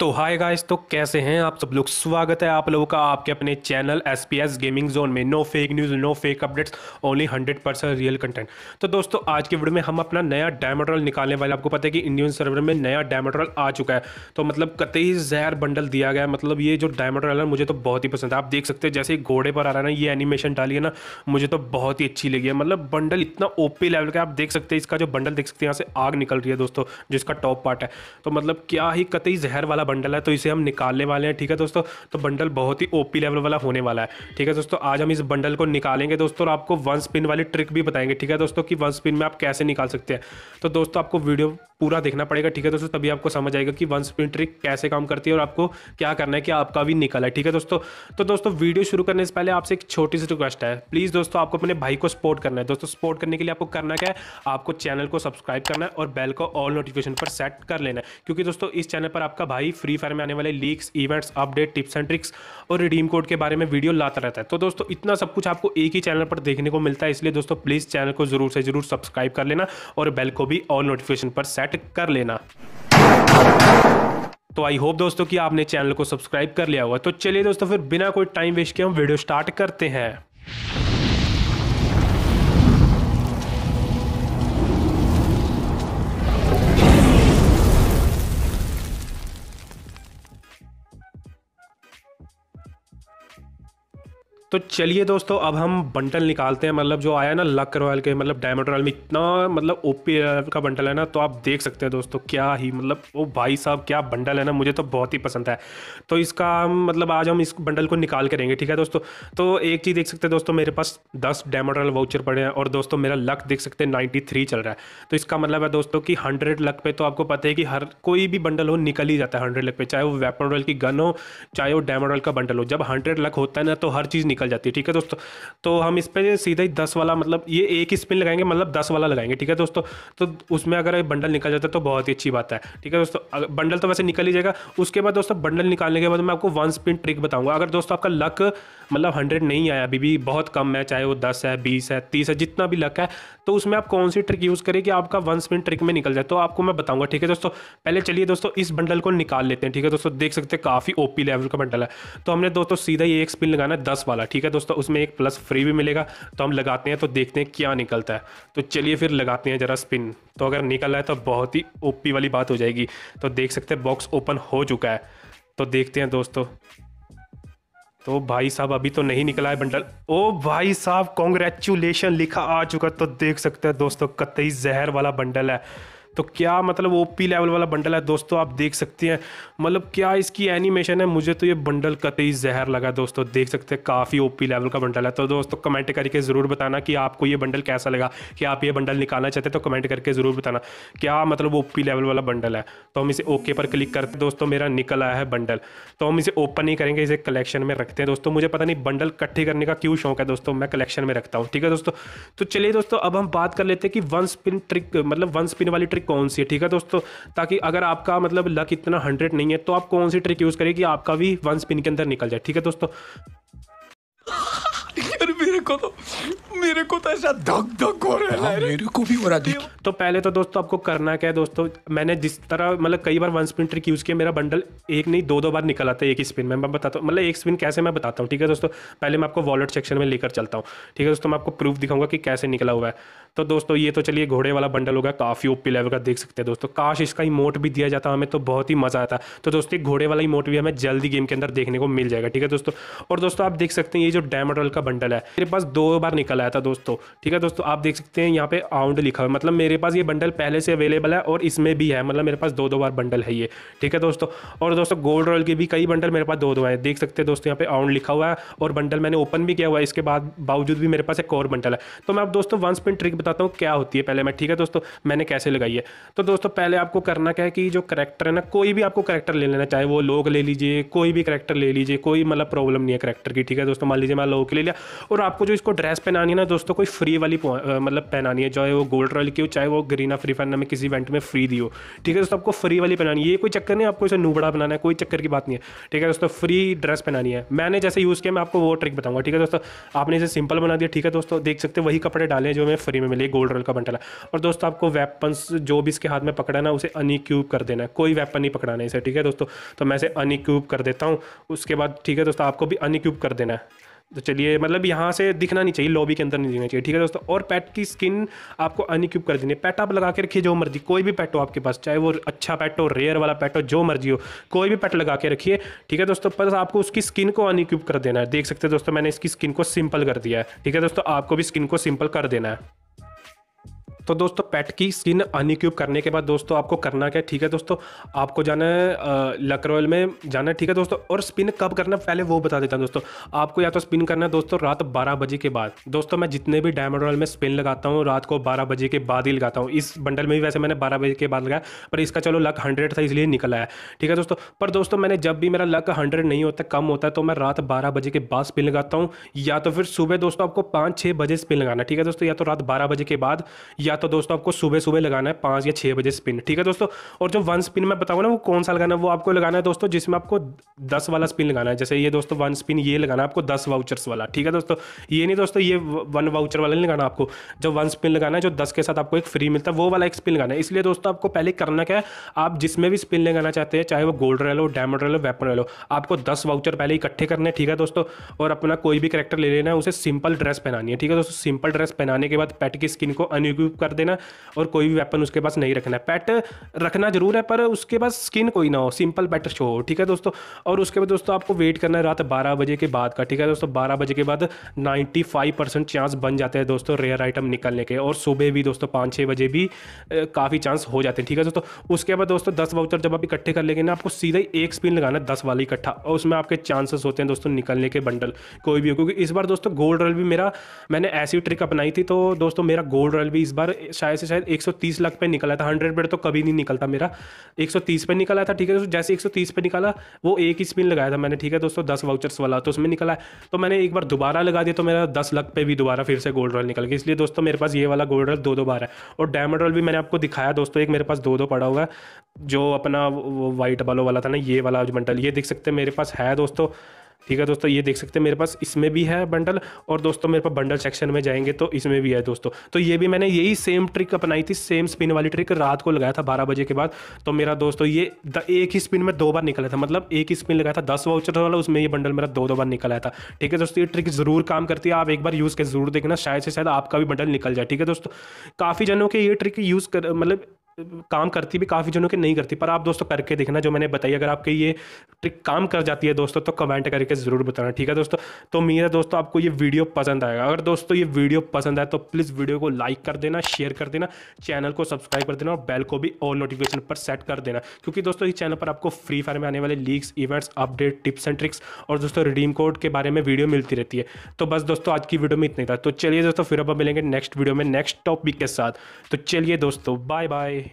तो hi guys तो कैसे हैं आप सब लोग स्वागत है आप लोगों का आपके अपने channel S P S gaming zone में no fake news no fake updates only hundred percent real content तो दोस्तों आज के वीडियो में हम अपना नया डायमेट्रॉल निकालने वाले आपको पता है कि इंडियन सर्वर में नया डायमेट्रोल आ चुका है तो मतलब कतई जहर बंडल दिया गया मतलब ये जो डायमेट्रोल है मुझे तो बहुत ही पसंद है आप देख सकते हैं जैसे घोड़े पर आ रहा है ना ये एनिमेशन डाली है ना मुझे तो बहुत ही अच्छी लगी है मतलब बंडल इतना ओपी लेवल का आप देख सकते हैं इसका जो बंडल देख सकते हैं यहाँ से आग निकल रही है दोस्तों जिसका टॉप पार्ट है तो मतलब क्या ही कतई जहर वाला वाला बंडल है तो इसे हम निकालने वाले हैं ठीक है दोस्तों तो बंडल बहुत ही ओपी लेवल वाला होने वाला है ठीक है दोस्तों आज हम इस बंडल को निकालेंगे दोस्तों और आपको वन स्पिन वाली ट्रिक भी बताएंगे ठीक है दोस्तों कि वन स्पिन में आप कैसे निकाल सकते हैं तो दोस्तों आपको वीडियो पूरा देखना पड़ेगा ठीक है दोस्तों तभी आपको समझ आएगा कि वन स्पिन ट्रिक कैसे काम करती है और आपको क्या करना है कि आपका भी निकल है ठीक है दोस्तों तो दोस्तों वीडियो शुरू करने से पहले आपसे एक छोटी सी रिक्वेस्ट है प्लीज़ दोस्तों आपको अपने भाई को सपोर्ट करना है दोस्तों सपोर्ट करने के लिए आपको करना क्या है आपको चैनल को सब्सक्राइब करना है और बेल को ऑल नोटिफिकेशन पर सेट कर लेना है क्योंकि दोस्तों इस चैनल पर आपका भाई फ्री फायर में आने वाले leaks events update tips and tricks और रिडीम कोड के बारे में वीडियो लाता रहता है तो दोस्तों इतना सब कुछ आपको एक ही चैनल पर देखने को मिलता है इसलिए दोस्तों प्लीज़ चैनल को जरूर से जरूर सब्सक्राइब कर लेना और बेल को भी ऑल नोटिफिकेशन पर सेट कर लेना तो आई होप दोस्तों कि आपने चैनल को सब्सक्राइब कर लिया होगा तो चलिए दोस्तों फिर बिना कोई टाइम वेस्ट किए हम वीडियो स्टार्ट करते हैं तो चलिए दोस्तों अब हम बंटल निकालते हैं मतलब जो आया ना लक रॉयल के मतलब डायमंड रॉयल में इतना मतलब ओपी का बंटल है ना तो आप देख सकते हैं दोस्तों क्या ही मतलब वो भाई साहब क्या बंडल है ना मुझे तो बहुत ही पसंद है तो इसका मतलब आज हम इस बंडल को निकाल करेंगे ठीक है दोस्तों तो एक चीज़ देख सकते हैं दोस्तों मेरे पास दस डायमंड रॉयल वाउचर पड़े हैं और दोस्तों मेरा लक देख सकते हैं नाइन्टी चल रहा है तो इसका मतलब है दोस्तों कि हंड्रेड लक पे तो आपको पता है कि हर कोई भी बंडल हो निकल ही जाता है हंड्रेड लक पे चाहे वो वेपन रॉयल की गन हो चाहे वो डायमंड रॉयल का बंडल हो जब हंड्रेड लक होता है ना तो हर चीज़ निकल जाती है ठीक है दोस्तों तो हम इस पर सीधा ही दस वाला मतलब ये एक स्पिन लगाएंगे मतलब दस वाला लगाएंगे ठीक है दोस्तों तो उसमें अगर बंडल निकल जाता है तो बहुत ही अच्छी बात है ठीक है दोस्तों बंडल तो वैसे निकल ही जाएगा उसके बाद दोस्तों बंडल निकालने के बाद मैं आपको वन स्पिन ट्रिक बताऊंगा अगर दोस्तों आपका लक मतलब हंड्रेड नहीं आया अभी भी बहुत कम है चाहे वो दस है बीस है तीस है जितना भी लक है तो उसमें आप कौन सी ट्रिक यूज़ करें कि आपका वन स्पिन ट्रिक में निकल जाए तो आपको मैं बताऊंगा ठीक है दोस्तों पहले चलिए दोस्तों इस बंडल को निकाल लेते हैं ठीक है दोस्तों देख सकते हैं काफ़ी ओपी लेवल का बंडल है तो हमने दोस्तों सीधा ये एक स्पिन लगाना है दस वाला ठीक है दोस्तों उसमें एक प्लस फ्री भी मिलेगा तो हम लगाते हैं तो देखते हैं क्या निकलता है तो चलिए फिर लगाते हैं ज़रा स्पिन तो अगर निकल रहा है तो बहुत ही ओपी वाली बात हो जाएगी तो देख सकते हैं बॉक्स ओपन हो चुका है तो देखते हैं दोस्तों तो भाई साहब अभी तो नहीं निकला है बंडल ओ भाई साहब कॉन्ग्रेचुलेशन लिखा आ चुका तो देख सकते हैं दोस्तों कतई जहर वाला बंडल है तो क्या मतलब ओपी लेवल वाला बंडल है दोस्तों आप देख सकते हैं मतलब क्या इसकी एनिमेशन है मुझे तो ये बंडल कतई जहर लगा दोस्तों देख सकते हैं काफ़ी ओपी लेवल का बंडल है तो दोस्तों कमेंट करके ज़रूर बताना कि आपको ये बंडल कैसा लगा कि आप ये बंडल निकालना चाहते हैं तो कमेंट करके ज़रूर बताना क्या मतलब पी लेवल वाला बंडल है तो हम इसे ओके पर क्लिक करते दोस्तों मेरा निकल आया है बंडल तो हम इसे ओपन ही करेंगे इसे कलेक्शन में रखते हैं दोस्तों मुझे पता नहीं बंडल इकट्ठे करने का क्यों शौक है दोस्तों मैं कलेक्शन में रखता हूँ ठीक है दोस्तों तो चलिए दोस्तों अब हम बात कर लेते हैं कि वन स्पिन ट्रिक मतलब वन स्पिन वाली ट्रिक कौन सी है ठीक है दोस्तों ताकि अगर आपका मतलब लक इतना हंड्रेड नहीं है तो आप कौन सी ट्रिक यूज़ करें कि आपका भी वन स्पिन के अंदर निकल जाए ठीक है दोस्तों को तो मेरे को तो ऐसा धक धक हो रहा है हाँ, मेरे को भी हो रहा है तो पहले तो दोस्तों आपको करना क्या है दोस्तों मैंने जिस तरह मतलब कई बार वन स्पिन ट्रिक यूज़ किया मेरा बंडल एक नहीं दो दो बार निकल आता है एक ही स्पिन में मैं बताता हूँ मतलब एक स्पिन कैसे मैं बताता हूँ ठीक है दोस्तों पहले मैं आपको वॉलेट सेक्शन में लेकर चलता हूँ ठीक है दोस्तों मैं आपको प्रूफ दिखाऊंगा कि कैसे निकला हुआ है तो दोस्तों ये तो चलिए घोड़े वाला बंडल होगा काफ़ी ओपी लेवल का देख सकते हैं दोस्तों काश इसका इमोट भी दिया जाता हमें तो बहुत ही मज़ा आता तो दोस्तों घोड़े वाला इमोट भी हमें जल्दी गेम के अंदर देखने को मिल जाएगा ठीक है दोस्तों और दोस्तों आप देख सकते हैं ये जो डायमंड रॉयल का बंडल है पास दो बार निकल आया था दोस्तों ठीक है दोस्तों आप देख सकते हैं यहाँ पे आउंड लिखा हुआ मतलब मेरे पास ये बंडल पहले से अवेलेबल है और इसमें भी है मतलब मेरे पास दो दो बार बंडल है ये ठीक है दोस्तों और दोस्तों गोल्ड रॉयल के भी कई बंडल मेरे पास दो दो हैं देख सकते हैं दोस्तों यहाँ पे आउंड लिखा हुआ है और बंडल मैंने ओपन भी किया हुआ है इसके बाद बावजूद भी मेरे पास एक और बंडल है तो मैं आप दोस्तों वन स्पिन ट्रिक बताता हूँ क्या होती है पहले मैं ठीक है दोस्तों मैंने कैसे लगाई है तो दोस्तों पहले आपको करना क्या है कि जो करेक्टर है ना कोई भी आपको करेक्टर ले लेना चाहे वो लोग ले लीजिए कोई भी करेक्टर ले लीजिए कोई मतलब प्रॉब्लम नहीं है करेक्टर की ठीक है दोस्तों मान लीजिए मैं लोग ले लिया और आपको आपको जो इसको ड्रेस पहनानी है ना दोस्तों कोई फ्री वाली मतलब पहनानी है चाहे वो गोल्ड रॉयल की हो चाहे वो ग्रीना फ्री फायर में किसी इवेंट में फ्री दी हो ठीक है दोस्तों आपको फ्री वाली पहनानी है ये कोई चक्कर नहीं आपको इसे नूबड़ा बनाना है कोई चक्कर की बात नहीं है ठीक है दोस्तों फ्री ड्रेस पहनानी है मैंने जैसे यूज़ किया मैं आपको वो ट्रिक बताऊंगा ठीक है दोस्तों आपने इसे सिंपल बना दिया ठीक है दोस्तों देख सकते वही कपड़े डाले जो हमें फ्री में मिले गोल्ड रॉयल का बंटला और दोस्तों आपको वेपन्स जो भी इसके हाथ में पकड़ा ना उसे अनिक्यूब कर देना है कोई वेपन नहीं पकड़ाना इसे ठीक है दोस्तों तो मैं इसे अनिक्यूब कर देता हूँ उसके बाद ठीक है दोस्तों आपको भी अनिक्यूब कर देना है तो चलिए मतलब यहाँ से दिखना नहीं चाहिए लॉबी के अंदर नहीं दिखना चाहिए ठीक है दोस्तों और पैट की स्किन आपको अनक्यूब कर देनी है पैट आप लगा के रखिए जो मर्जी कोई भी पैट हो आपके पास चाहे वो अच्छा पैट हो रेयर वाला पैट हो जो मर्जी हो कोई भी पैट लगा के रखिए ठीक है दोस्तों बस आपको उसकी स्किन को अनक्यूब कर देना है देख सकते हैं दोस्तों मैंने इसकी स्किन को सिंपल कर दिया है ठीक है दोस्तों आपको भी स्किन को सिंपल कर देना है तो दोस्तों पेट की स्किन अनिक्यूब करने के बाद दोस्तों आपको करना क्या ठीक है दोस्तों आपको जाना है लकरोल में जाना है ठीक है दोस्तों और स्पिन कब करना पहले वो बता देता हूँ दोस्तों आपको या तो स्पिन करना है दोस्तों रात बारह बजे के बाद दोस्तों मैं जितने भी डायमंड रॉयल में स्पिन लगाता हूँ रात को बारह बजे के बाद ही लगाता हूँ इस बंडल में भी वैसे मैंने बारह बजे के बाद लगाया पर इसका चलो लक हंड्रेड था इसलिए निकल आया ठीक है दोस्तों पर दोस्तों मैंने जब भी मेरा लक हंड्रेड नहीं होता कम होता है तो मैं रात बारह बजे के बाद स्पिन लगाता हूँ या तो फिर सुबह दोस्तों आपको पाँच छः बजे स्पिन लगाना ठीक है दोस्तों या तो रात बारह बजे के बाद या या तो दोस्तों आपको सुबह सुबह लगाना है पाँच या छः बजे स्पिन ठीक है दोस्तों और जो वन स्पिन मैं बताऊँ ना वो कौन सा लगाना है वो आपको लगाना है दोस्तों जिसमें आपको दस वाला स्पिन लगाना है जैसे ये दोस्तों वन स्पिन ये लगाना है आपको दस वाउचर्स वाला ठीक है दोस्तों ये नहीं दोस्तों ये वन वाउचर वाला नहीं लगाना आपको जो वन स्पिन लगाना है जो दस के साथ आपको एक फ्री मिलता है वो वाला एक स्पिन लगाना है इसलिए दोस्तों आपको पहले करना क्या है आप जिसमें भी स्पिन लगाना चाहते हैं चाहे वो गोल्ड रह लो डायमंड रह लो वेपन रह लो आपको दस वाउचर पहले इकट्ठे करने ठीक है दोस्तों और अपना कोई भी करेक्टर ले लेना है उसे सिंपल ड्रेस पहनानी है ठीक है दोस्तों सिंपल ड्रेस पहनाने के बाद पेट की स्किन को अनइक्यूब कर देना और कोई भी वेपन उसके पास नहीं रखना है पैट रखना जरूर है पर उसके पास स्किन कोई ना हो सिंपल पैट शो हो ठीक है दोस्तों और उसके बाद दोस्तों आपको वेट करना है रात बारह बजे के बाद का ठीक है दोस्तों बारह बजे के बाद नाइन्टी फाइव परसेंट चांस बन जाते हैं दोस्तों रेयर आइटम निकलने के और सुबह भी दोस्तों पाँच छः बजे भी काफ़ी चांस हो जाते हैं ठीक है दोस्तों उसके बाद दोस्तों दस वाउचर जब आप इकट्ठे कर लेंगे ना आपको सीधा ही एक स्पिन लगाना दस वाली इकट्ठा और उसमें आपके चांसेस होते हैं दोस्तों निकलने के बंडल कोई भी हो क्योंकि इस बार दोस्तों गोल्ड रल भी मेरा मैंने ऐसी ट्रिक अपनाई थी तो दोस्तों मेरा गोल्ड रल भी इस बार शायद से शायद 130 लाख पे निकला था 100 पे तो कभी नहीं निकलता मेरा 130 पे निकला था ठीक है दोस्तों जैसे 130 पे निकाला वो एक ही स्पिन लगाया था मैंने ठीक है दोस्तों दस वाउचर्स वाला तो उसमें निकला तो मैंने एक बार दोबारा लगा दिया तो मेरा दस लाख पे भी दोबारा फिर से गोल्ड रॉल निकल गया इसलिए दोस्तों मेरे पास ये वाला गोल्ड रॉल दो दो बार है और डायमंड रॉल भी मैंने आपको दिखाया दोस्तों एक मेरे पास दो दो पड़ा हुआ है जो अपना वाइट बालों वाला था ना ये वाला जो मंडल ये देख सकते हैं मेरे पास है दोस्तों ठीक है दोस्तों ये देख सकते हैं मेरे पास इसमें भी है बंडल और दोस्तों मेरे पास बंडल सेक्शन में जाएंगे तो इसमें भी है दोस्तों तो ये भी मैंने यही सेम ट्रिक अपनाई थी सेम स्पिन वाली ट्रिक रात को लगाया था बारह बजे के बाद तो मेरा दोस्तों ये द, एक ही स्पिन में दो बार निकला था मतलब एक ही स्पिन लगाया था दस वाउचर वाला उसमें ये बंडल मेरा दो दो बार निकला था ठीक है दोस्तों ये ट्रिक जरूर काम करती है आप एक बार यूज़ कर जरूर देखना शायद से शायद आपका भी बंडल निकल जाए ठीक है दोस्तों काफ़ी जनों के ये ट्रिक यूज़ कर मतलब काम करती भी काफ़ी जनों के नहीं करती पर आप दोस्तों करके देखना जो मैंने बताई अगर आपके ये ट्रिक काम कर जाती है दोस्तों तो कमेंट करके ज़रूर बताना ठीक है दोस्तों तो मेरा दोस्तों आपको ये वीडियो पसंद आएगा अगर दोस्तों ये वीडियो पसंद आए तो प्लीज़ वीडियो को लाइक कर देना शेयर कर देना चैनल को सब्सक्राइब कर देना और बेल को भी ऑल नोटिफिकेशन पर सेट कर देना क्योंकि दोस्तों इस चैनल पर आपको फ्री फायर में आने वाले leaks events update tips and tricks और दोस्तों रिडीम कोड के बारे में वीडियो मिलती रहती है तो बस दोस्तों आज की वीडियो में इतना था तो चलिए दोस्तों फिर अब मिलेंगे नेक्स्ट वीडियो में नेक्स्ट टॉपिक के साथ तो चलिए दोस्तों बाय बाय